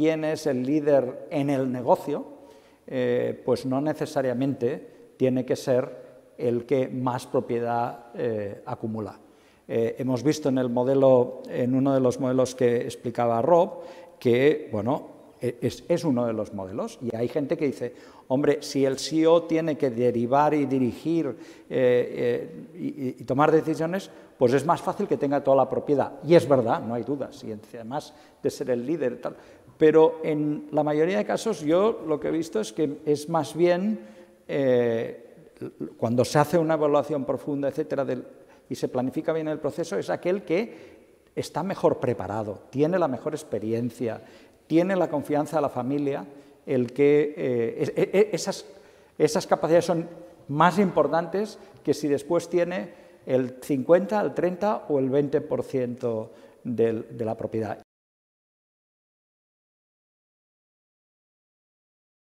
quién es el líder en el negocio, eh, pues no necesariamente tiene que ser el que más propiedad eh, acumula. Eh, hemos visto en, el modelo, en uno de los modelos que explicaba Rob que bueno, e, es, uno de los modelos. Y hay gente que dice, hombre, si el CEO tiene que derivar y dirigir eh, eh, y, tomar decisiones, pues es más fácil que tenga toda la propiedad. Y es verdad, no hay dudas. Y además de ser el líder, tal. Pero en la mayoría de casos yo lo que he visto es que es más bien eh, cuando se hace una evaluación profunda, etcétera, y se planifica bien el proceso, es aquel que está mejor preparado, tiene la mejor experiencia, tiene la confianza de la familia, el que eh, e, e, esas, esas capacidades son más importantes que si después tiene el 50, el 30 o el 20% de la propiedad.